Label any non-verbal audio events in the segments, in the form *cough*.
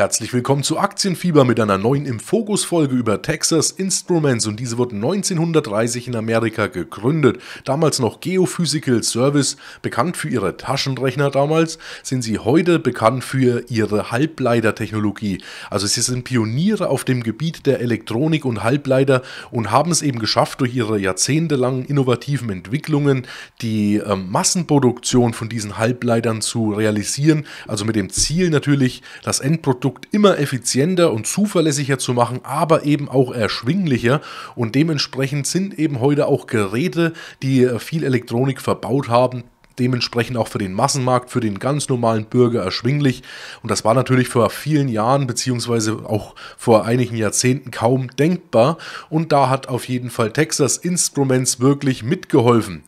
Herzlich willkommen zu Aktienfieber mit einer neuen im Fokus Folge über Texas Instruments und diese wurde 1930 in Amerika gegründet. Damals noch Geophysical Service, bekannt für ihre Taschenrechner damals, sind sie heute bekannt für ihre Halbleitertechnologie. Also sie sind Pioniere auf dem Gebiet der Elektronik und Halbleiter und haben es eben geschafft durch ihre jahrzehntelangen innovativen Entwicklungen die äh, Massenproduktion von diesen Halbleitern zu realisieren, also mit dem Ziel natürlich das Endprodukt Produkt immer effizienter und zuverlässiger zu machen, aber eben auch erschwinglicher. Und dementsprechend sind eben heute auch Geräte, die äh, viel Elektronik verbaut haben, dementsprechend auch für den Massenmarkt, für den ganz normalen Bürger erschwinglich. Und das war natürlich vor vielen Jahren beziehungsweise auch vor einigen Jahrzehnten kaum denkbar. Und da hat auf jeden Fall Texas Instruments wirklich mitgeholfen.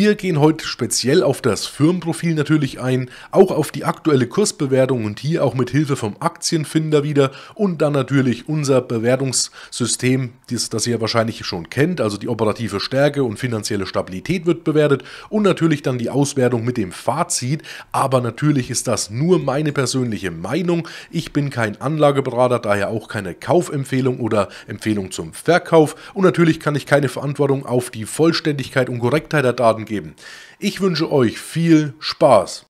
Wir gehen heute speziell auf das Firmenprofil natürlich ein, auch auf die aktuelle Kursbewertung und hier auch mit Hilfe vom Aktienfinder wieder und dann natürlich unser Bewertungssystem, das, das ihr wahrscheinlich schon kennt, also die operative Stärke und finanzielle Stabilität wird bewertet und natürlich dann die Auswertung mit dem Fazit, aber natürlich ist das nur meine persönliche Meinung. Ich bin kein Anlageberater, daher auch keine Kaufempfehlung oder Empfehlung zum Verkauf und natürlich kann ich keine Verantwortung auf die Vollständigkeit und Korrektheit der Daten geben. Ich wünsche euch viel Spaß.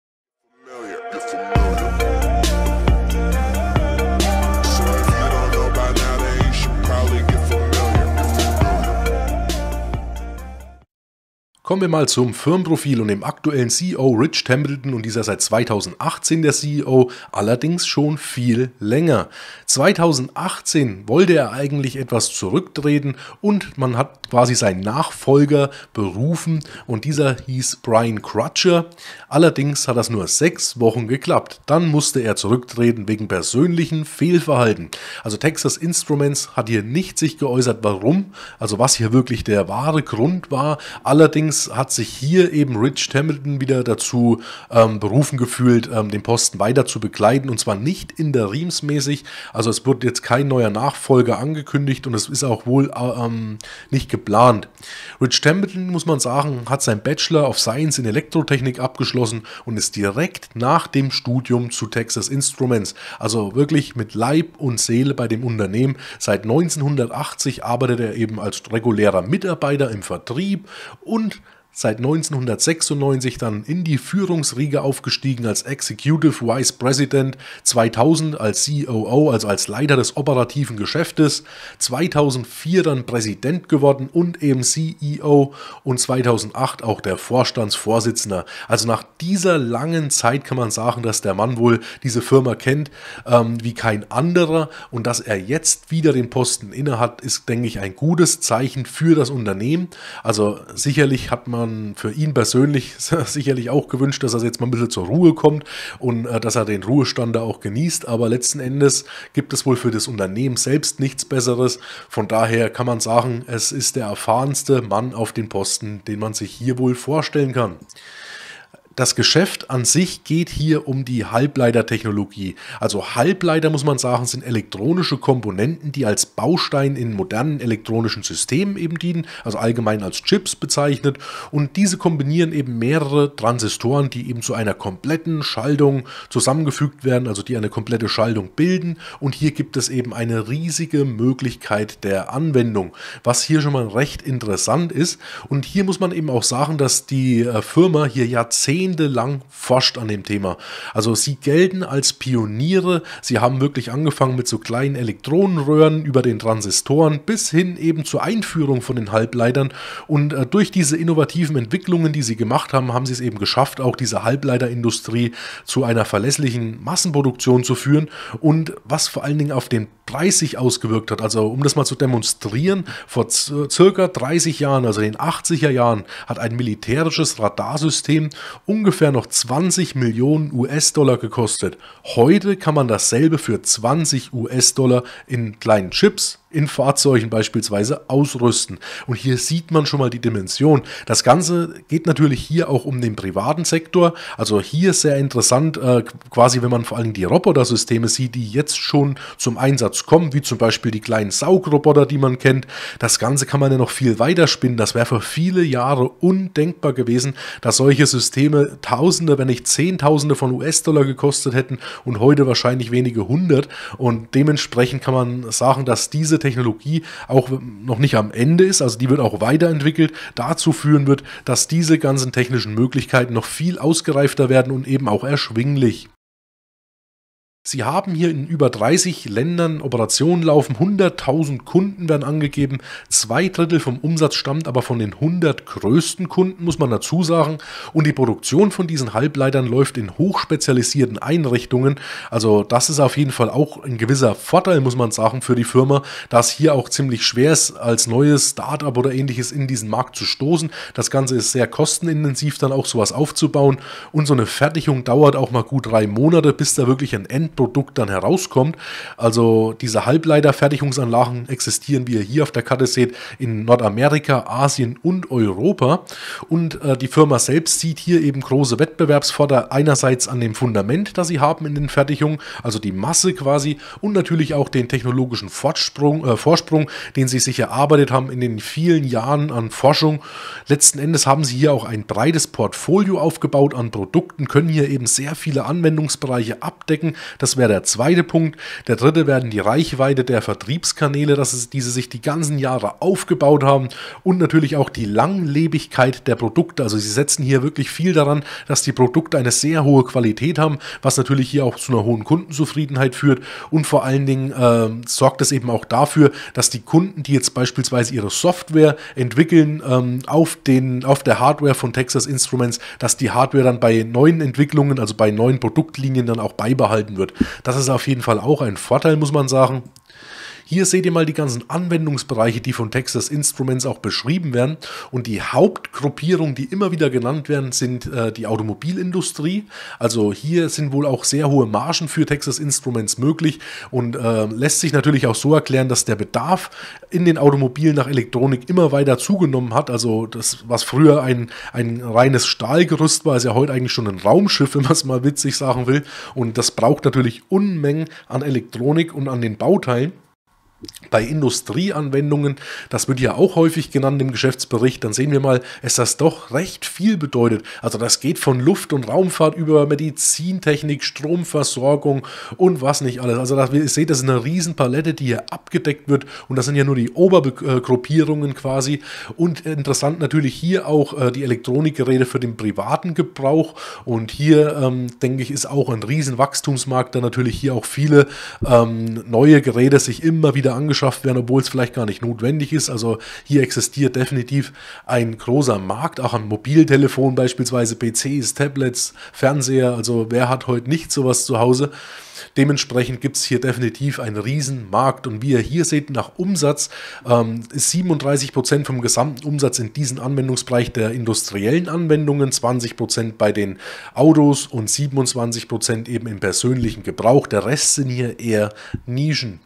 Kommen wir mal zum Firmenprofil und dem aktuellen CEO Rich Templeton und dieser seit 2018 der CEO, allerdings schon viel länger. 2018 wollte er eigentlich etwas zurücktreten und man hat quasi seinen Nachfolger berufen und dieser hieß Brian Crutcher. Allerdings hat das nur sechs Wochen geklappt. Dann musste er zurücktreten wegen persönlichen Fehlverhalten. Also Texas Instruments hat hier nicht sich geäußert, warum, also was hier wirklich der wahre Grund war. Allerdings allerdings hat sich hier eben Rich Hamilton wieder dazu ähm, berufen gefühlt, ähm, den Posten weiter zu begleiten und zwar nicht interimsmäßig. Also es wird jetzt kein neuer Nachfolger angekündigt und es ist auch wohl äh, ähm, nicht geplant. Rich Hamilton, muss man sagen, hat sein Bachelor of Science in Elektrotechnik abgeschlossen und ist direkt nach dem Studium zu Texas Instruments, also wirklich mit Leib und Seele bei dem Unternehmen. Seit 1980 arbeitet er eben als regulärer Mitarbeiter im Vertrieb und seit 1996 dann in die Führungsriege aufgestiegen als Executive Vice President, 2000 als COO, e also als Leiter des operativen Geschäftes, 2004 dann Präsident geworden und eben CEO und 2008 auch der Vorstandsvorsitzender. Also nach dieser langen Zeit kann man sagen, dass der Mann wohl diese Firma kennt ähm, wie kein anderer und dass er jetzt wieder den Posten innehat, ist, denke ich, ein gutes Zeichen für das Unternehmen. Also sicherlich hat man man für ihn persönlich *laughs* sicherlich auch gewünscht, dass er jetzt mal ein bisschen zur Ruhe kommt und äh, dass er den Ruhestand da auch genießt. Aber letzten Endes gibt es wohl für das Unternehmen selbst nichts Besseres. Von daher kann man sagen, es ist der erfahrenste Mann auf den Posten, den man sich hier wohl vorstellen kann das Geschäft an sich geht hier um die Halbleitertechnologie. Also Halbleiter muss man sagen, sind elektronische Komponenten, die als Baustein in modernen elektronischen Systemen eben dienen, also allgemein als Chips bezeichnet. Und diese kombinieren eben mehrere Transistoren, die eben zu einer kompletten Schaltung zusammengefügt werden, also die eine komplette Schaltung bilden. Und hier gibt es eben eine riesige Möglichkeit der Anwendung, was hier schon mal recht interessant ist. Und hier muss man eben auch sagen, dass die äh, Firma hier Jahrzehnte jahrzehntelang forscht an dem Thema. Also sie gelten als Pioniere. Sie haben wirklich angefangen mit so kleinen Elektronenröhren über den Transistoren bis hin eben zur Einführung von den Halbleitern. Und äh, durch diese innovativen Entwicklungen, die sie gemacht haben, haben sie es eben geschafft, auch diese Halbleiterindustrie zu einer verlässlichen Massenproduktion zu führen. Und was vor allen Dingen auf den Preis sich ausgewirkt hat, also um das mal zu demonstrieren, vor äh, circa 30 Jahren, also den 80er Jahren, hat ein militärisches Radarsystem ungefähr noch 20 Millionen US-Dollar gekostet. Heute kann man dasselbe für 20 US-Dollar in kleinen Chips in Fahrzeugen beispielsweise ausrüsten. Und hier sieht man schon mal die Dimension. Das Ganze geht natürlich hier auch um den privaten Sektor. Also hier sehr interessant, äh, quasi wenn man vor allem die Roboter-Systeme sieht, die jetzt schon zum Einsatz kommen, wie zum Beispiel die kleinen Saugroboter, die man kennt. Das Ganze kann man ja noch viel weiter spinnen. Das wäre für viele Jahre undenkbar gewesen, dass solche Systeme Tausende, wenn nicht Zehntausende von US-Dollar gekostet hätten und heute wahrscheinlich wenige hundert. Und dementsprechend kann man sagen, dass diese Technologie auch noch nicht am Ende ist, also die wird auch weiterentwickelt, dazu führen wird, dass diese ganzen technischen Möglichkeiten noch viel ausgereifter werden und eben auch erschwinglich. Sie haben hier in über 30 Ländern Operationen laufen, 100.000 Kunden werden angegeben, zwei Drittel vom Umsatz stammt aber von den 100 größten Kunden, muss man dazu sagen. Und die Produktion von diesen Halbleitern läuft in hochspezialisierten Einrichtungen. Also das ist auf jeden Fall auch ein gewisser Vorteil, muss man sagen, für die Firma, da es hier auch ziemlich schwer ist, als neues Startup oder ähnliches in diesen Markt zu stoßen. Das Ganze ist sehr kostenintensiv, dann auch sowas aufzubauen. Und so eine Fertigung dauert auch mal gut drei Monate, bis da wirklich ein End Endprodukt dann herauskommt. Also diese Halbleiterfertigungsanlagen existieren, wie ihr hier auf der Karte seht, in Nordamerika, Asien und Europa. Und äh, die Firma selbst sieht hier eben große Wettbewerbsvorteile einerseits an dem Fundament, das sie haben in den Fertigungen, also die Masse quasi, und natürlich auch den technologischen Vorsprung, äh, Vorsprung, den sie sich erarbeitet haben in den vielen Jahren an Forschung. Letzten Endes haben sie hier auch ein breites Portfolio aufgebaut an Produkten, können hier eben sehr viele Anwendungsbereiche abdecken. Das wäre der zweite Punkt. Der dritte werden die Reichweite der Vertriebskanäle, dass es, diese sich die ganzen Jahre aufgebaut haben und natürlich auch die Langlebigkeit der Produkte. Also sie setzen hier wirklich viel daran, dass die Produkte eine sehr hohe Qualität haben, was natürlich hier auch zu einer hohen Kundenzufriedenheit führt und vor allen Dingen äh, sorgt es eben auch dafür, dass die Kunden, die jetzt beispielsweise ihre Software entwickeln ähm, auf, den, auf der Hardware von Texas Instruments, dass die Hardware dann bei neuen Entwicklungen, also bei neuen Produktlinien dann auch beibehalten wird wird. Das ist auf jeden Fall auch ein Vorteil, muss man sagen. Hier seht ihr mal die ganzen Anwendungsbereiche, die von Texas Instruments auch beschrieben werden. Und die Hauptgruppierung, die immer wieder genannt werden, sind äh, die Automobilindustrie. Also hier sind wohl auch sehr hohe Margen für Texas Instruments möglich und äh, lässt sich natürlich auch so erklären, dass der Bedarf in den Automobilen nach Elektronik immer weiter zugenommen hat. Also das, was früher ein, ein reines Stahlgerüst war, ist ja heute eigentlich schon ein Raumschiff, *laughs* wenn man es mal witzig sagen will. Und das braucht natürlich Unmengen an Elektronik und an den Bauteilen bei Industrieanwendungen, das wird ja auch häufig genannt im Geschäftsbericht, dann sehen wir mal, dass das doch recht viel bedeutet. Also das geht von Luft- und Raumfahrt über Medizintechnik, Stromversorgung und was nicht alles. Also das, ihr seht, das ist eine Riesenpalette, die hier abgedeckt wird und das sind ja nur die Obergruppierungen quasi und interessant natürlich hier auch äh, die Elektronikgeräte für den privaten Gebrauch und hier, ähm, denke ich, ist auch ein Riesenwachstumsmarkt, da natürlich hier auch viele ähm, neue Geräte sich immer wieder wieder angeschafft werden, obwohl es vielleicht gar nicht notwendig ist. Also hier existiert definitiv ein großer Markt, auch an Mobiltelefon beispielsweise, PCs, Tablets, Fernseher. Also wer hat heute nicht sowas zu Hause? Dementsprechend gibt es hier definitiv einen riesen Markt. Und wie ihr hier seht, nach Umsatz ähm, ist 37 Prozent vom gesamten Umsatz in diesem Anwendungsbereich der industriellen Anwendungen, 20 Prozent bei den Autos und 27 Prozent eben im persönlichen Gebrauch. Der Rest sind hier eher Nischen.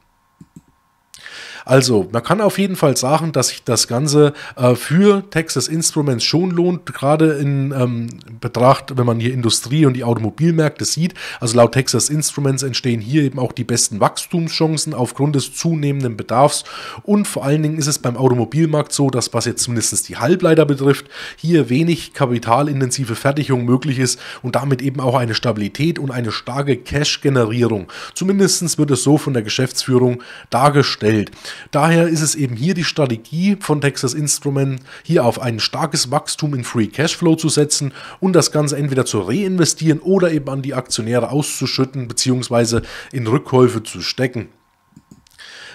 Also, man kann auf jeden Fall sagen, dass sich das Ganze äh, für Texas Instruments schon lohnt, gerade in ähm, Betracht, wenn man hier Industrie und die Automobilmärkte sieht. Also laut Texas Instruments entstehen hier eben auch die besten Wachstumschancen aufgrund des zunehmenden Bedarfs. Und vor allen Dingen ist es beim Automobilmarkt so, dass was jetzt zumindest die Halbleiter betrifft, hier wenig kapitalintensive Fertigung möglich ist und damit eben auch eine Stabilität und eine starke Cash-Generierung. Zumindest wird es so von der Geschäftsführung dargestellt. Daher ist es eben hier die Strategie von Texas Instrument, hier auf ein starkes Wachstum in Free Cashflow zu setzen und das Ganze entweder zu reinvestieren oder eben an die Aktionäre auszuschütten bzw. in Rückkäufe zu stecken.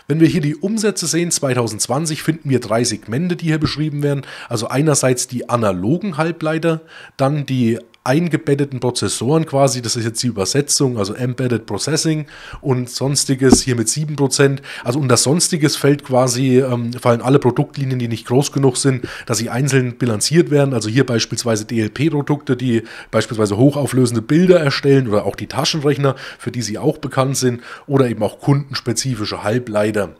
Wenn wir hier die Umsätze sehen, 2020 finden wir drei Segmente, die hier beschrieben werden. Also einerseits die analogen Halbleiter, dann die eingebetteten Prozessoren quasi, das ist jetzt die Übersetzung, also Embedded Processing und sonstiges hier mit 7%. Also unter sonstiges fällt quasi, ähm, fallen alle Produktlinien, die nicht groß genug sind, dass sie einzeln bilanziert werden. Also hier beispielsweise DLP-Produkte, die beispielsweise hochauflösende Bilder erstellen oder auch die Taschenrechner, für die sie auch bekannt sind, oder eben auch kundenspezifische Halbleiter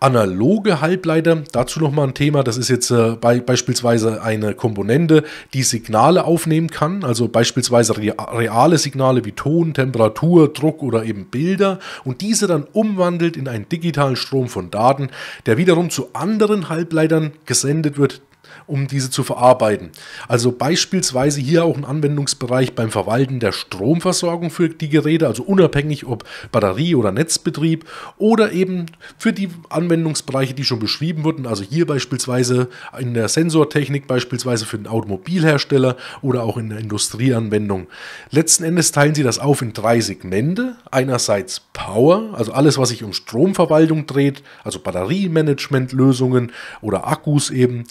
analoge Halbleiter. Dazu nochmal ein Thema, das ist jetzt äh, bei, beispielsweise eine Komponente, die Signale aufnehmen kann, also beispielsweise reale Signale wie Ton, Temperatur, Druck oder eben Bilder und diese dann umwandelt in einen digitalen Strom von Daten, der wiederum zu anderen Halbleitern gesendet wird, um diese zu verarbeiten. Also beispielsweise hier auch ein Anwendungsbereich beim Verwalten der Stromversorgung für die Geräte, also unabhängig ob Batterie oder Netzbetrieb oder eben für die Anwendungsbereiche, die schon beschrieben wurden, also hier beispielsweise in der Sensortechnik, beispielsweise für den Automobilhersteller oder auch in der Industrieanwendung. Letzten Endes teilen sie das auf in drei Segmente. Einerseits Power, also alles, was sich um Stromverwaltung dreht, also Batteriemanagementlösungen oder Akkus eben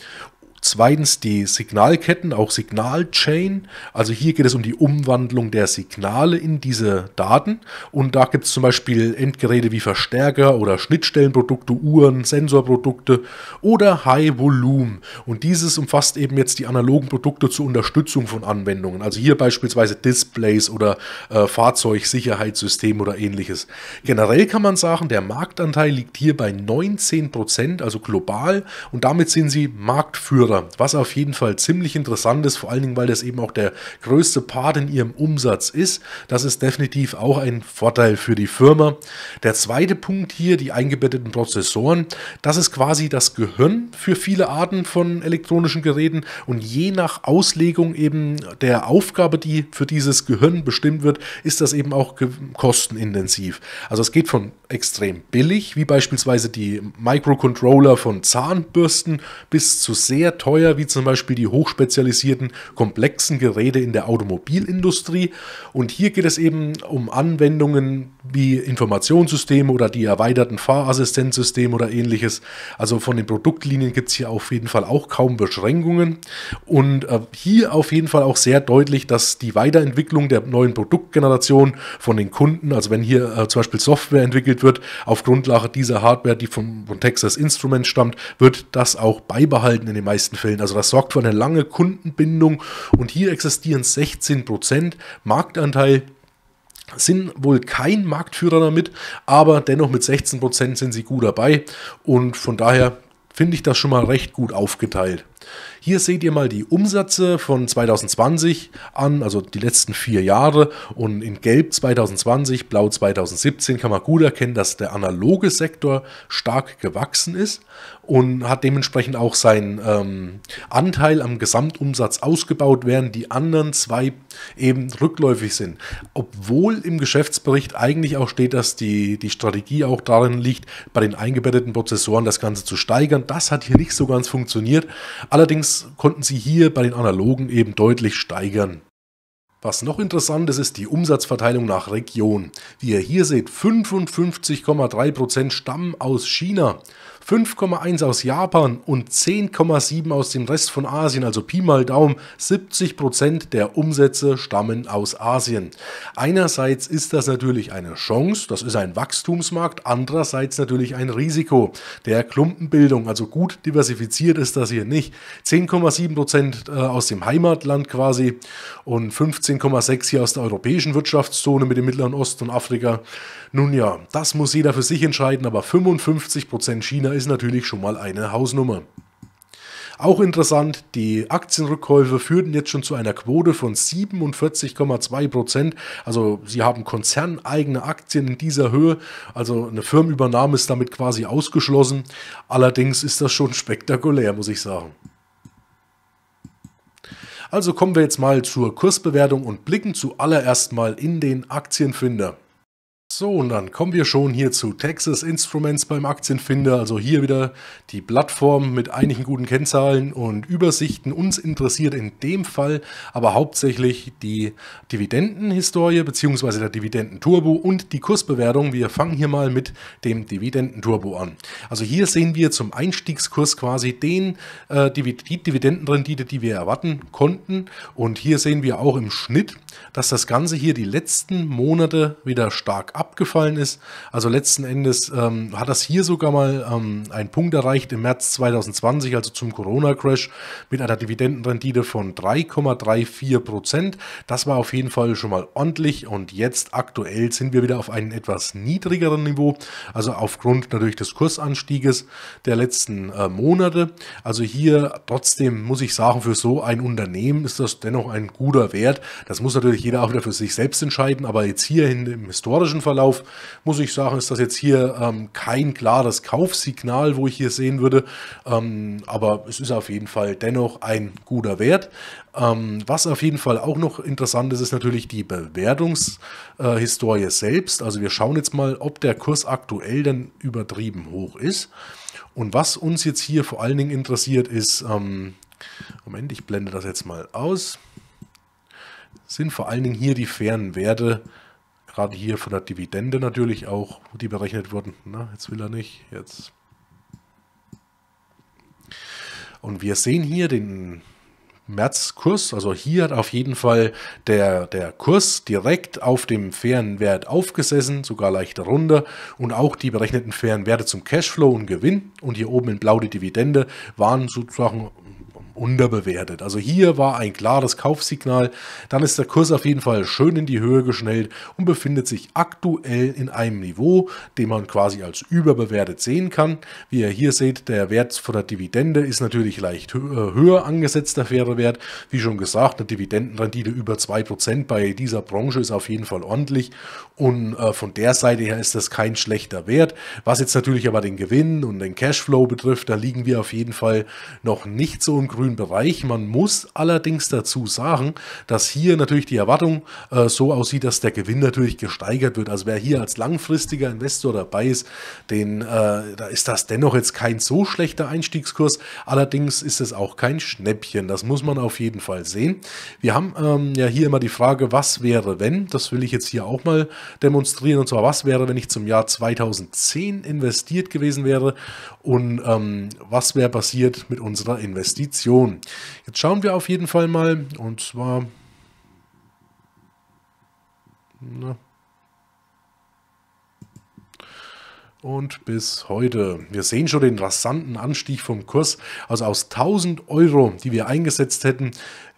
Zweitens die Signalketten, auch Signalchain. Also hier geht es um die Umwandlung der Signale in diese Daten. Und da gibt es zum Beispiel Endgeräte wie Verstärker oder Schnittstellenprodukte, Uhren, Sensorprodukte oder High Volume. Und dieses umfasst eben jetzt die analogen Produkte zur Unterstützung von Anwendungen. Also hier beispielsweise Displays oder äh, Fahrzeugsicherheitssystem oder ähnliches. Generell kann man sagen, der Marktanteil liegt hier bei 19 Prozent, also global. Und damit sind sie Marktführer Wanderer, was auf jeden Fall ziemlich interessant ist, vor allen Dingen, weil das eben auch der größte Part in ihrem Umsatz ist. Das ist definitiv auch ein Vorteil für die Firma. Der zweite Punkt hier, die eingebetteten Prozessoren, das ist quasi das Gehirn für viele Arten von elektronischen Geräten und je nach Auslegung eben der Aufgabe, die für dieses Gehirn bestimmt wird, ist das eben auch kostenintensiv. Also es geht von extrem billig, wie beispielsweise die Microcontroller von Zahnbürsten, bis zu sehr teuer teuer, wie zum Beispiel die hochspezialisierten, komplexen Geräte in der Automobilindustrie. Und hier geht es eben um Anwendungen wie Informationssysteme oder die erweiterten Fahrassistenzsysteme oder ähnliches. Also von den Produktlinien gibt es hier auf jeden Fall auch kaum Beschränkungen. Und äh, hier auf jeden Fall auch sehr deutlich, dass die Weiterentwicklung der neuen Produktgeneration von den Kunden, also wenn hier äh, zum Beispiel Software entwickelt wird, auf Grundlage dieser Hardware, die von, von Texas Instruments stammt, wird das auch beibehalten in den meisten meisten Fällen. Also das sorgt für eine lange Kundenbindung und hier existieren 16% Marktanteil sind wohl kein Marktführer damit, aber dennoch mit 16% sind sie gut dabei und von daher finde ich das schon mal recht gut aufgeteilt. Hier seht ihr mal die Umsätze von 2020 an, also die letzten vier Jahre und in Gelb 2020, Blau 2017 kann man gut erkennen, dass der analoge Sektor stark gewachsen ist und hat dementsprechend auch seinen ähm, Anteil am Gesamtumsatz ausgebaut, während die anderen zwei eben rückläufig sind. Obwohl im Geschäftsbericht eigentlich auch steht, dass die, die Strategie auch darin liegt, bei den eingebetteten Prozessoren das Ganze zu steigern. Das hat hier nicht so ganz funktioniert. Allerdings konnten sie hier bei den analogen eben deutlich steigern. Was noch interessant ist, ist die Umsatzverteilung nach Region. Wie ihr hier seht, 55,3% stammen aus China. 5,1 aus Japan und 10,7 aus dem Rest von Asien, also Pi mal Daumen, 70 der Umsätze stammen aus Asien. Einerseits ist das natürlich eine Chance, das ist ein Wachstumsmarkt, andererseits natürlich ein Risiko der Klumpenbildung, also gut diversifiziert ist das hier nicht. 10,7 äh, aus dem Heimatland quasi und 15,6 hier aus der europäischen Wirtschaftszone mit dem Mittleren Osten und Afrika. Nun ja, das muss jeder für sich entscheiden, aber 55 Prozent China ist natürlich schon mal eine Hausnummer. Auch interessant, die Aktienrückkäufe führten jetzt schon zu einer Quote von 47,2 Prozent. Also sie haben konzerneigene Aktien in dieser Höhe. Also eine Firmenübernahme ist damit quasi ausgeschlossen. Allerdings ist das schon spektakulär, muss ich sagen. Also kommen wir jetzt mal zur Kursbewertung und blicken zuallererst mal in den Aktienfinder. So, und dann kommen wir schon hier zu Texas Instruments beim Aktienfinder. Also hier wieder die Plattform mit einigen guten Kennzahlen und Übersichten. Uns interessiert in dem Fall aber hauptsächlich die Dividendenhistorie bzw. der Dividendenturbo und die Kursbewertung. Wir fangen hier mal mit dem Dividendenturbo an. Also hier sehen wir zum Einstiegskurs quasi den, äh, die Dividendenrendite, die wir erwarten konnten. Und hier sehen wir auch im Schnitt, dass das Ganze hier die letzten Monate wieder stark abgefallen ist. Also letzten Endes ähm, hat das hier sogar mal ähm, einen Punkt erreicht im März 2020, also zum Corona-Crash, mit einer Dividendenrendite von 3,34 Prozent. Das war auf jeden Fall schon mal ordentlich und jetzt aktuell sind wir wieder auf einem etwas niedrigeren Niveau, also aufgrund natürlich des Kursanstieges der letzten äh, Monate. Also hier trotzdem muss ich sagen, für so ein Unternehmen ist das dennoch ein guter Wert. Das muss natürlich jeder auch wieder für sich selbst entscheiden, aber jetzt hier in dem historischen Verlauf muss ich sagen, ist das jetzt hier ähm, kein klares Kaufsignal, wo ich hier sehen würde. Ähm, aber es ist auf jeden Fall dennoch ein guter Wert. Ähm, was auf jeden Fall auch noch interessant ist, ist natürlich die Bewertungshistorie äh, selbst. Also wir schauen jetzt mal, ob der Kurs aktuell denn übertrieben hoch ist. Und was uns jetzt hier vor allen Dingen interessiert, ist, ähm, Moment, ich blende das jetzt mal aus, sind vor allen Dingen hier die fairen Werte Gerade hier von der Dividende natürlich auch, die berechnet wurden. Na, ne? jetzt will er nicht, jetzt. Und wir sehen hier den März-Kurs. Also hier hat auf jeden Fall der, der Kurs direkt auf dem fairen Wert aufgesessen, sogar leicht runter. Und auch die berechneten fairen Werte zum Cashflow und Gewinn und hier oben in blau die Dividende waren sozusagen unterbewertet. Also hier war ein klares Kaufsignal, dann ist der Kurs auf jeden Fall schön in die Höhe geschnellt und befindet sich aktuell in einem Niveau, den man quasi als überbewertet sehen kann. Wie ihr hier seht, der Wert von der Dividende ist natürlich leicht äh, höher angesetzt, der faire Wert. Wie schon gesagt, eine Dividendenrendite über 2% bei dieser Branche ist auf jeden Fall ordentlich und äh, von der Seite her ist das kein schlechter Wert. Was jetzt natürlich aber den Gewinn und den Cashflow betrifft, da liegen wir auf jeden Fall noch nicht so im Grün grünen Bereich. Man muss allerdings dazu sagen, dass hier natürlich die Erwartung äh, so aussieht, dass der Gewinn natürlich gesteigert wird. Also wer hier als langfristiger Investor dabei ist, den, äh, da ist das dennoch jetzt kein so schlechter Einstiegskurs. Allerdings ist es auch kein Schnäppchen. Das muss man auf jeden Fall sehen. Wir haben ähm, ja hier immer die Frage, was wäre, wenn? Das will ich jetzt hier auch mal demonstrieren. Und zwar, was wäre, wenn ich zum Jahr 2010 investiert gewesen wäre und ähm, was wäre passiert mit unserer Investition? Option. Jetzt schauen wir auf jeden Fall mal, und zwar... Na, und bis heute. Wir sehen schon den rasanten Anstieg vom Kurs. Also aus 1000 Euro, die wir eingesetzt hätten,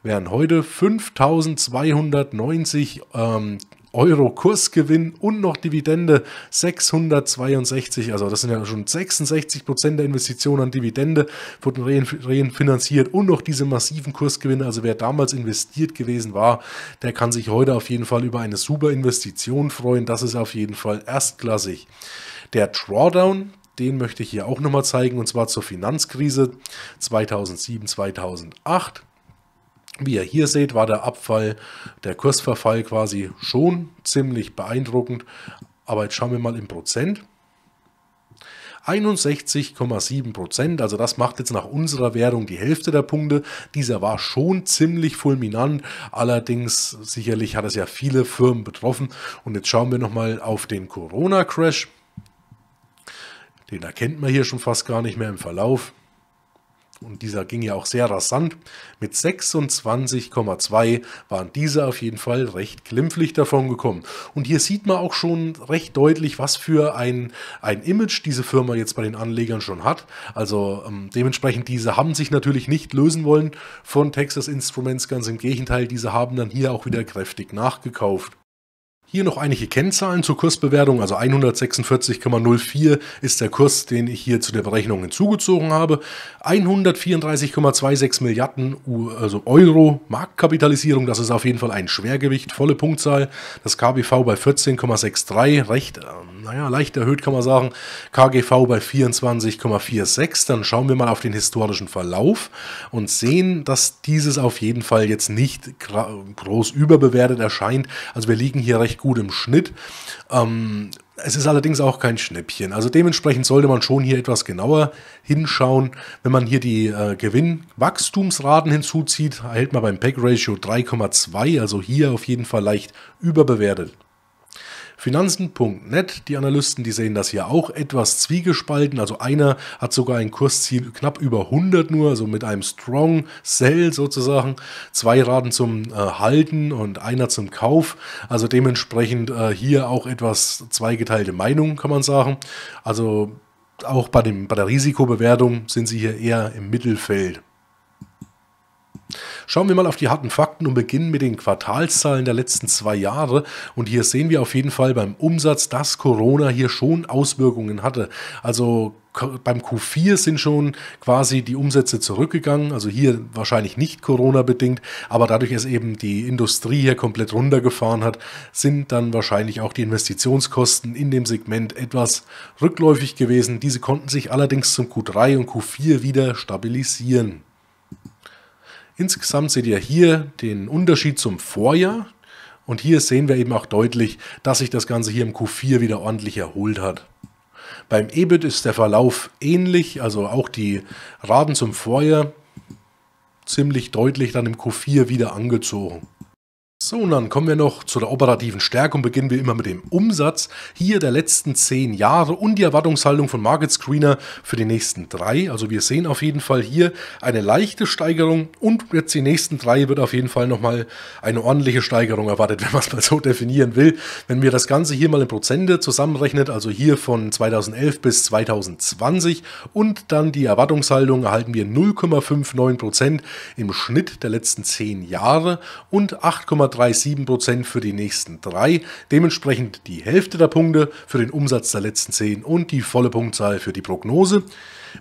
wären heute 5290 ähm, Euro Kursgewinn und noch Dividende 662, also das sind ja schon 66 Prozent der Investitionen an Dividende, wurden reinfinanziert und noch diese massiven Kursgewinne. Also wer damals investiert gewesen war, der kann sich heute auf jeden Fall über eine super Investition freuen. Das ist auf jeden Fall erstklassig. Der Drawdown, den möchte ich hier auch nochmal zeigen, und zwar zur Finanzkrise 2007, 2008. Wie ihr hier seht, war der Abfall, der Kursverfall quasi schon ziemlich beeindruckend. Aber jetzt schauen wir mal im Prozent. 61,7 Prozent. Also das macht jetzt nach unserer Währung die Hälfte der Punkte. Dieser war schon ziemlich fulminant. Allerdings sicherlich hat es ja viele Firmen betroffen. Und jetzt schauen wir nochmal auf den Corona-Crash. Den erkennt man hier schon fast gar nicht mehr im Verlauf. Und dieser ging ja auch sehr rasant. Mit 26,2 waren diese auf jeden Fall recht glimpflich davon gekommen. Und hier sieht man auch schon recht deutlich, was für ein, ein Image diese Firma jetzt bei den Anlegern schon hat. Also ähm, dementsprechend, diese haben sich natürlich nicht lösen wollen von Texas Instruments. Ganz im Gegenteil, diese haben dann hier auch wieder kräftig nachgekauft. Hier noch einige Kennzahlen zur Kursbewertung, also 146,04 ist der Kurs, den ich hier zu der Berechnung hinzugezogen habe. 134,26 Milliarden also Euro Marktkapitalisierung, das ist auf jeden Fall ein Schwergewicht, volle Punktzahl. Das KBV bei 14,63, recht, äh, naja, leicht erhöht kann man sagen. KGV bei 24,46. Dann schauen wir mal auf den historischen Verlauf und sehen, dass dieses auf jeden Fall jetzt nicht groß überbewertet erscheint. Also wir liegen hier recht recht gut im Schnitt. Ähm, es ist allerdings auch kein Schnäppchen. Also dementsprechend sollte man schon hier etwas genauer hinschauen. Wenn man hier die äh, Gewinnwachstumsraten hinzuzieht, erhält man beim Pack Ratio 3,2, also hier auf jeden Fall leicht überbewertet. Finanzen.net, die Analysten, die sehen das hier auch etwas zwiegespalten. Also einer hat sogar ein Kursziel knapp über 100 nur, also mit einem Strong Sell sozusagen. Zwei raten zum äh, Halten und einer zum Kauf. Also dementsprechend äh, hier auch etwas zweigeteilte Meinung, kann man sagen. Also auch bei, dem, bei der Risikobewertung sind sie hier eher im Mittelfeld. Schauen wir mal auf die harten Fakten und beginnen mit den Quartalszahlen der letzten zwei Jahre. Und hier sehen wir auf jeden Fall beim Umsatz, dass Corona hier schon Auswirkungen hatte. Also beim Q4 sind schon quasi die Umsätze zurückgegangen, also hier wahrscheinlich nicht Corona bedingt, aber dadurch, dass eben die Industrie hier komplett runtergefahren hat, sind dann wahrscheinlich auch die Investitionskosten in dem Segment etwas rückläufig gewesen. Diese konnten sich allerdings zum Q3 und Q4 wieder stabilisieren. Insgesamt seht ihr hier den Unterschied zum Vorjahr. Und hier sehen wir eben auch deutlich, dass sich das Ganze hier im Q4 wieder ordentlich erholt hat. Beim EBIT ist der Verlauf ähnlich, also auch die Raten zum Vorjahr ziemlich deutlich dann im Q4 wieder angezogen. So, und dann kommen wir noch zu der operativen Stärkung. beginnen wir immer mit dem Umsatz hier der letzten zehn Jahre und die Erwartungshaltung von Market Screener für die nächsten drei. Also wir sehen auf jeden Fall hier eine leichte Steigerung und jetzt die nächsten drei wird auf jeden Fall nochmal eine ordentliche Steigerung erwartet, *laughs* wenn man es mal so definieren will. Wenn wir das Ganze hier mal in Prozente zusammenrechnet, also hier von 2011 bis 2020 und dann die Erwartungshaltung erhalten wir 0,59% im Schnitt der letzten zehn Jahre und 8,3 0,37 für die nächsten drei, dementsprechend die Hälfte der Punkte für den Umsatz der letzten zehn und die volle Punktzahl für die Prognose.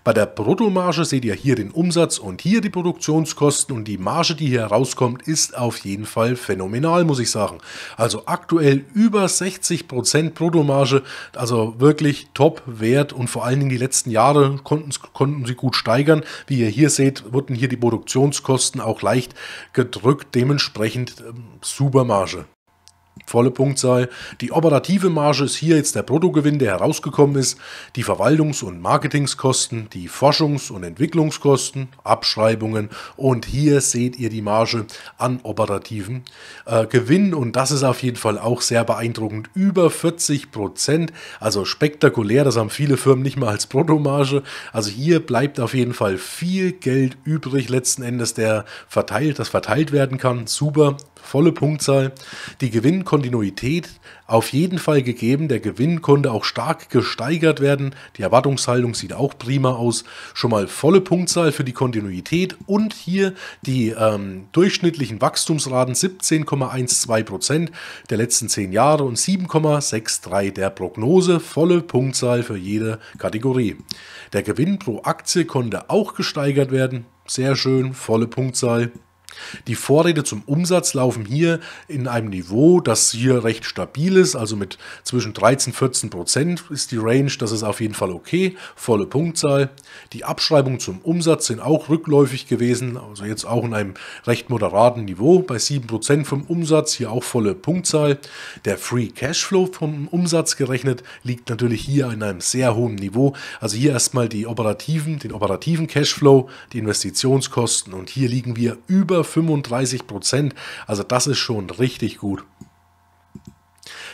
Bei der Bruttomarge seht ihr hier den Umsatz und hier die Produktionskosten und die Marge, die hier herauskommt, ist auf jeden Fall phänomenal, muss ich sagen. Also aktuell über 60% Bruttomarge, also wirklich Top-Wert und vor allen Dingen die letzten Jahre konnten, konnten sie gut steigern. Wie ihr hier seht, wurden hier die Produktionskosten auch leicht gedrückt, dementsprechend äh, super Marge. Volle Punktzahl. Die operative Marge ist hier jetzt der Bruttogewinn, der herausgekommen ist. Die Verwaltungs- und Marketingskosten, die Forschungs- und Entwicklungskosten, Abschreibungen und hier seht ihr die Marge an operativen äh, Gewinn und das ist auf jeden Fall auch sehr beeindruckend. Über 40 Prozent, also spektakulär, das haben viele Firmen nicht mal als Bruttomarge. Also hier bleibt auf jeden Fall viel Geld übrig letzten Endes, der verteilt, das verteilt werden kann. Super volle Punktzahl, die Gewinnkontinuität auf jeden Fall gegeben. Der Gewinn konnte auch stark gesteigert werden. Die Erwartungshaltung sieht auch prima aus. Schon mal volle Punktzahl für die Kontinuität und hier die ähm, durchschnittlichen Wachstumsraten 17,12 der letzten 10 Jahre und 7,63 der Prognose. Volle Punktzahl für jede Kategorie. Der Gewinn pro Aktie konnte auch gesteigert werden. Sehr schön, volle Punktzahl. Die Vorräte zum Umsatz laufen hier in einem Niveau, das hier recht stabil ist, also mit zwischen 13 und 14 Prozent ist die Range, das ist auf jeden Fall okay, volle Punktzahl. Die Abschreibungen zum Umsatz sind auch rückläufig gewesen, also jetzt auch in einem recht moderaten Niveau, bei 7 Prozent vom Umsatz, hier auch volle Punktzahl. Der Free Cashflow vom Umsatz gerechnet liegt natürlich hier in einem sehr hohen Niveau, also hier erstmal die operativen, den operativen Cashflow, die Investitionskosten und hier liegen wir über 35 Prozent. Also das ist schon richtig gut.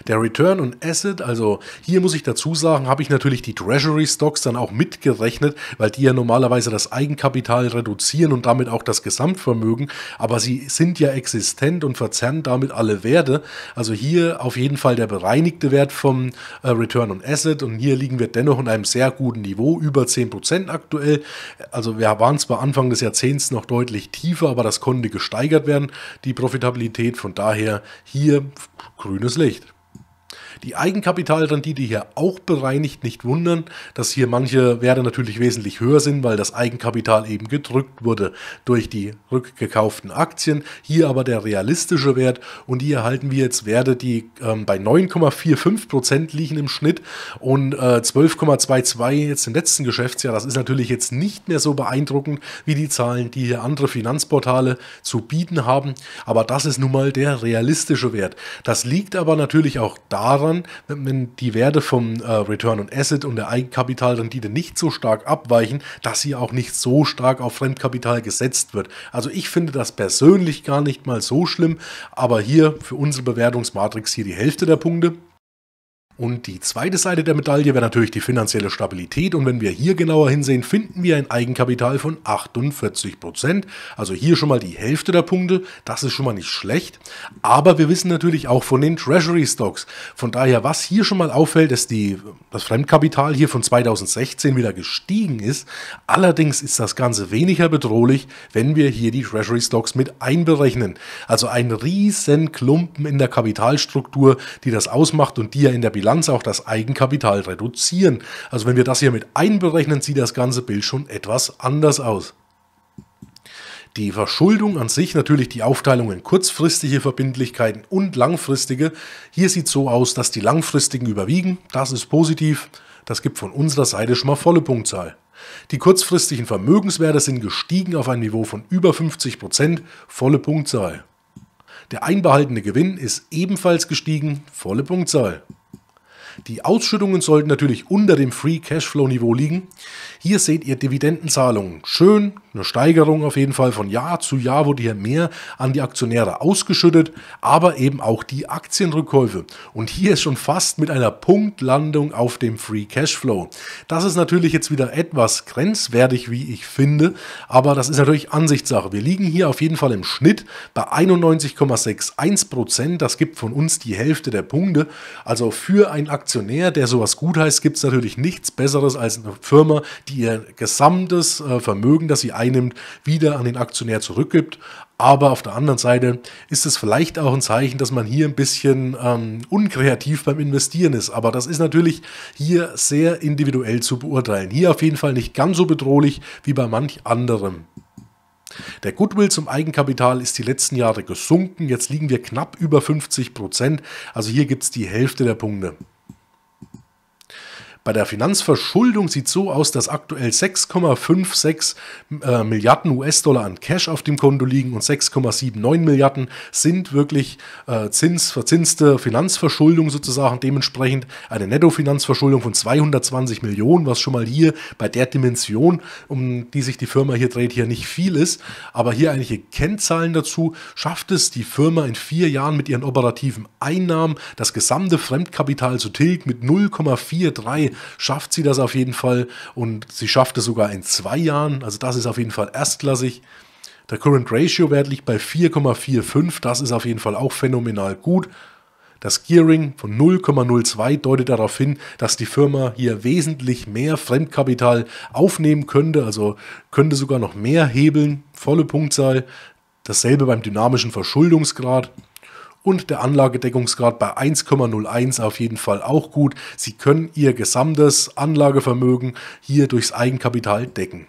Der Return on Asset, also hier muss ich dazu sagen, habe ich natürlich die Treasury Stocks dann auch mitgerechnet, weil die ja normalerweise das Eigenkapital reduzieren und damit auch das Gesamtvermögen, aber sie sind ja existent und verzerren damit alle Werte. Also hier auf jeden Fall der bereinigte Wert vom äh, Return on Asset und hier liegen wir dennoch in einem sehr guten Niveau, über 10% aktuell. Also wir waren zwar Anfang des Jahrzehnts noch deutlich tiefer, aber das konnte gesteigert werden, die Profitabilität. Von daher hier grünes Licht. Die Eigenkapitalrendite hier auch bereinigt, nicht wundern, dass hier manche Werte natürlich wesentlich höher sind, weil das Eigenkapital eben gedrückt wurde durch die rückgekauften Aktien. Hier aber der realistische Wert und hier erhalten wir jetzt Werte, die ähm, bei 9,45 liegen im Schnitt und äh, 12,22 jetzt im letzten Geschäftsjahr. Das ist natürlich jetzt nicht mehr so beeindruckend wie die Zahlen, die hier andere Finanzportale zu bieten haben, aber das ist nun mal der realistische Wert. Das liegt aber natürlich auch daran, daran, wenn die Werte vom äh, Return on Asset und der Eigenkapitalrendite nicht so stark abweichen, dass sie auch nicht so stark auf Fremdkapital gesetzt wird. Also ich finde das persönlich gar nicht mal so schlimm, aber hier für unsere Bewertungsmatrix hier die Hälfte der Punkte. Und die zweite Seite der Medaille wäre natürlich die finanzielle Stabilität. Und wenn wir hier genauer hinsehen, finden wir ein Eigenkapital von 48 Prozent. Also hier schon mal die Hälfte der Punkte. Das ist schon mal nicht schlecht. Aber wir wissen natürlich auch von den Treasury Stocks. Von daher, was hier schon mal auffällt, ist, die, das Fremdkapital hier von 2016 wieder gestiegen ist. Allerdings ist das Ganze weniger bedrohlich, wenn wir hier die Treasury Stocks mit einberechnen. Also ein riesen Klumpen in der Kapitalstruktur, die das ausmacht und die ja in der Bilanz auch das Eigenkapital reduzieren. Also wenn wir das hier mit einberechnen, sieht das ganze Bild schon etwas anders aus. Die Verschuldung an sich, natürlich die Aufteilung in kurzfristige Verbindlichkeiten und langfristige. Hier sieht so aus, dass die langfristigen überwiegen. Das ist positiv. Das gibt von unserer Seite schon mal volle Punktzahl. Die kurzfristigen Vermögenswerte sind gestiegen auf ein Niveau von über 50%, Prozent, volle Punktzahl. Der einbehaltene Gewinn ist ebenfalls gestiegen, volle Punktzahl. Die Ausschüttungen sollten natürlich unter dem Free Cashflow Niveau liegen. Hier seht ihr Dividendenzahlungen. Schön eine Steigerung auf jeden Fall. Von Jahr zu Jahr wurde hier mehr an die Aktionäre ausgeschüttet, aber eben auch die Aktienrückkäufe. Und hier ist schon fast mit einer Punktlandung auf dem Free Cashflow. Das ist natürlich jetzt wieder etwas grenzwertig, wie ich finde, aber das ist natürlich Ansichtssache. Wir liegen hier auf jeden Fall im Schnitt bei 91,61 Prozent. Das gibt von uns die Hälfte der Punkte. Also für einen Aktionär, der sowas gut heißt, gibt es natürlich nichts Besseres als eine Firma, die ihr gesamtes äh, Vermögen, das sie einnimmt, wieder an den Aktionär zurückgibt. Aber auf der anderen Seite ist es vielleicht auch ein Zeichen, dass man hier ein bisschen ähm, unkreativ beim Investieren ist. Aber das ist natürlich hier sehr individuell zu beurteilen. Hier auf jeden Fall nicht ganz so bedrohlich wie bei manch anderem. Der Goodwill zum Eigenkapital ist die letzten Jahre gesunken. Jetzt liegen wir knapp über 50 Prozent. Also hier gibt es die Hälfte der Punkte. Bei der Finanzverschuldung sieht es so aus, dass aktuell 6,56 äh, Milliarden US-Dollar an Cash auf dem Konto liegen und 6,79 Milliarden sind wirklich äh, Zins, verzinste Finanzverschuldung sozusagen. Dementsprechend eine Nettofinanzverschuldung von 220 Millionen, was schon mal hier bei der Dimension, um die sich die Firma hier dreht, hier nicht viel ist. Aber hier einige Kennzahlen dazu. Schafft es die Firma in vier Jahren mit ihren operativen Einnahmen, das gesamte Fremdkapital zu tilgen mit 0,43 schafft sie das auf jeden Fall und sie schafft es sogar in zwei Jahren. Also das ist auf jeden Fall erstklassig. Der Current Ratio Wert liegt bei 4,45, das ist auf jeden Fall auch phänomenal gut. Das Gearing von 0,02 deutet darauf hin, dass die Firma hier wesentlich mehr Fremdkapital aufnehmen könnte, also könnte sogar noch mehr hebeln, volle Punktzahl. Dasselbe beim dynamischen Verschuldungsgrad und der Anlagedeckungsgrad bei 1,01 auf jeden Fall auch gut. Sie können Ihr gesamtes Anlagevermögen hier durchs Eigenkapital decken.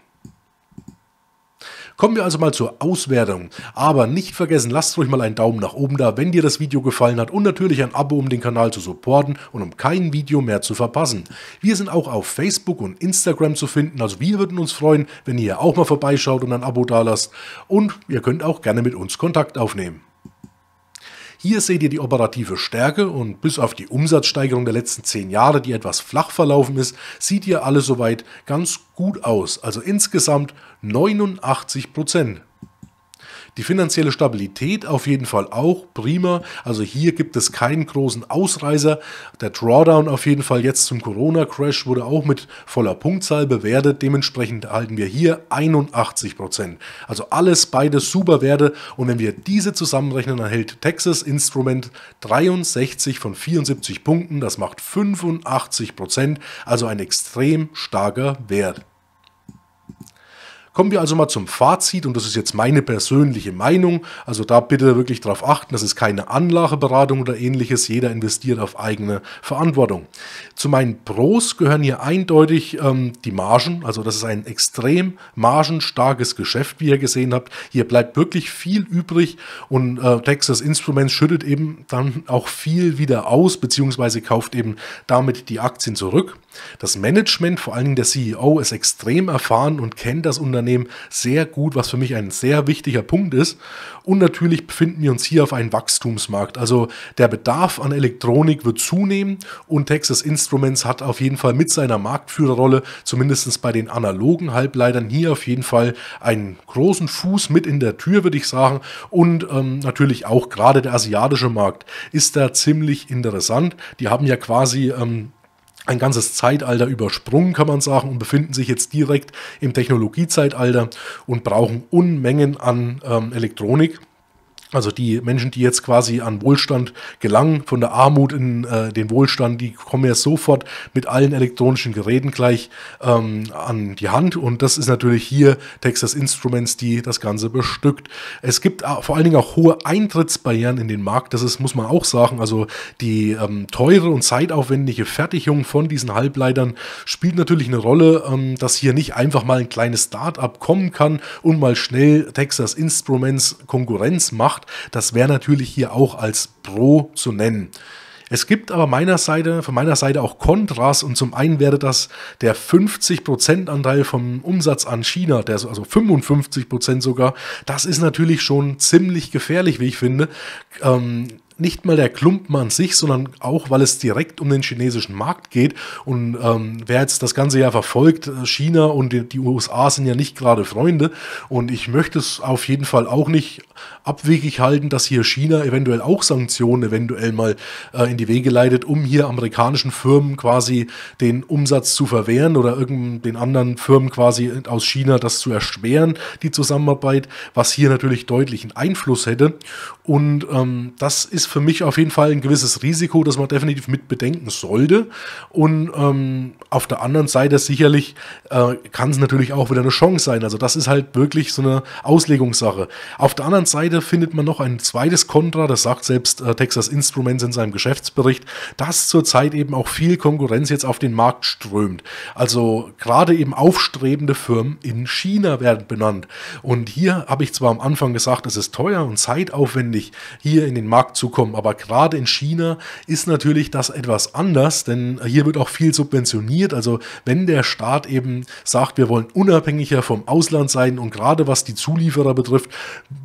Kommen wir also mal zur Auswertung. Aber nicht vergessen, lasst ruhig mal einen Daumen nach oben da, wenn dir das Video gefallen hat und natürlich ein Abo, um den Kanal zu supporten und um kein Video mehr zu verpassen. Wir sind auch auf Facebook und Instagram zu finden, also wir würden uns freuen, wenn ihr auch mal vorbeischaut und ein Abo dalasst. Und ihr könnt auch gerne mit uns Kontakt aufnehmen. Hier seht ihr die operative Stärke und bis auf die Umsatzsteigerung der letzten 10 Jahre, die etwas flach verlaufen ist, sieht ihr alles soweit ganz gut aus. Also insgesamt 89 Prozent. Die finanzielle Stabilität auf jeden Fall auch prima. Also hier gibt es keinen großen Ausreißer. Der Drawdown auf jeden Fall jetzt zum Corona-Crash wurde auch mit voller Punktzahl bewertet. Dementsprechend erhalten wir hier 81%. Prozent. Also alles beide super Werte. Und wenn wir diese zusammenrechnen, erhält Texas Instrument 63 von 74 Punkten. Das macht 85%. Prozent. Also ein extrem starker Wert. Kommen wir also mal zum Fazit und das ist jetzt meine persönliche Meinung. Also da bitte wirklich darauf achten, das ist keine Anlageberatung oder ähnliches. Jeder investiert auf eigene Verantwortung. Zu meinen Pros gehören hier eindeutig ähm, die Margen. Also das ist ein extrem margenstarkes Geschäft, wie ihr gesehen habt. Hier bleibt wirklich viel übrig und äh, Texas Instruments schüttet eben dann auch viel wieder aus, beziehungsweise kauft eben damit die Aktien zurück. Das Management, vor allen Dingen der CEO, ist extrem erfahren und kennt das Unternehmen Unternehmen sehr gut, was für mich ein sehr wichtiger Punkt ist. Und natürlich befinden wir uns hier auf einem Wachstumsmarkt. Also der Bedarf an Elektronik wird zunehmen und Texas Instruments hat auf jeden Fall mit seiner Marktführerrolle, zumindest bei den analogen Halbleitern, hier auf jeden Fall einen großen Fuß mit in der Tür, würde ich sagen. Und ähm, natürlich auch gerade der asiatische Markt ist da ziemlich interessant. Die haben ja quasi ähm, ein ganzes Zeitalter übersprungen, kann man sagen, und befinden sich jetzt direkt im Technologiezeitalter und brauchen Unmengen an ähm, Elektronik. Also die Menschen, die jetzt quasi an Wohlstand gelangen, von der Armut in äh, den Wohlstand, die kommen ja sofort mit allen elektronischen Geräten gleich ähm, an die Hand. Und das ist natürlich hier Texas Instruments, die das Ganze bestückt. Es gibt äh, vor allen Dingen auch hohe Eintrittsbarrieren in den Markt. Das ist, muss man auch sagen. Also die ähm, teure und zeitaufwendige Fertigung von diesen Halbleitern spielt natürlich eine Rolle, ähm, dass hier nicht einfach mal ein kleines Start-up kommen kann und mal schnell Texas Instruments Konkurrenz macht macht. Das wäre natürlich hier auch als Pro zu nennen. Es gibt aber meiner Seite, von meiner Seite auch Kontras und zum einen wäre das der 50% Anteil vom Umsatz an China, der, also 55% sogar. Das ist natürlich schon ziemlich gefährlich, wie ich finde. Ähm, nicht mal der Klumpen an sich, sondern auch, weil es direkt um den chinesischen Markt geht. Und ähm, wer jetzt das ganze ja verfolgt, äh, China und die, die USA sind ja nicht gerade Freunde. Und ich möchte es auf jeden Fall auch nicht abwegig halten, dass hier China eventuell auch Sanktionen eventuell mal äh, in die Wege leitet, um hier amerikanischen Firmen quasi den Umsatz zu verwehren oder den anderen Firmen quasi aus China das zu erschweren, die Zusammenarbeit, was hier natürlich deutlichen Einfluss hätte. Und ähm, das ist für mich auf jeden Fall ein gewisses Risiko, das man definitiv mit bedenken sollte. Und ähm, auf der anderen Seite sicherlich äh, kann es natürlich auch wieder eine Chance sein. Also das ist halt wirklich so eine Auslegungssache. Auf der anderen Seite findet man noch ein zweites Kontra, das sagt selbst äh, Texas Instruments in seinem Geschäftsbericht, dass zurzeit eben auch viel Konkurrenz jetzt auf den Markt strömt. Also gerade eben aufstrebende Firmen in China werden benannt. Und hier habe ich zwar am Anfang gesagt, es ist teuer und zeitaufwendig, selbstständig hier in den Markt zu kommen. Aber gerade in China ist natürlich das etwas anders, denn hier wird auch viel subventioniert. Also wenn der Staat eben sagt, wir wollen unabhängiger vom Ausland sein und gerade was die Zulieferer betrifft,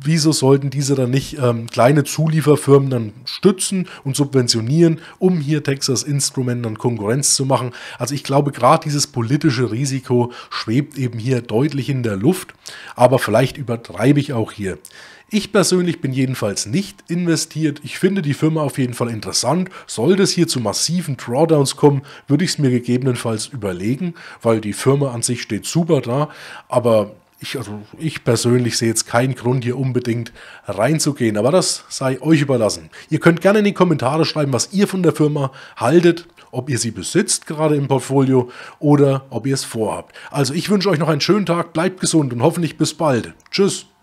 wieso sollten diese dann nicht ähm, kleine Zulieferfirmen dann stützen und subventionieren, um hier Texas Instrument dann Konkurrenz zu machen? Also ich glaube, gerade dieses politische Risiko schwebt eben hier deutlich in der Luft, aber vielleicht übertreibe ich auch hier. Ich persönlich bin jedenfalls nicht investiert. Ich finde die Firma auf jeden Fall interessant. Sollte es hier zu massiven Drawdowns kommen, würde ich es mir gegebenenfalls überlegen, weil die Firma an sich steht super da. Aber ich, also ich persönlich sehe jetzt keinen Grund, hier unbedingt reinzugehen, aber das sei euch überlassen. Ihr könnt gerne in die Kommentare schreiben, was ihr von der Firma haltet, ob ihr sie besitzt gerade im Portfolio oder ob ihr es vorhabt. Also ich wünsche euch noch einen schönen Tag, bleibt gesund und hoffentlich bis bald. Tschüss.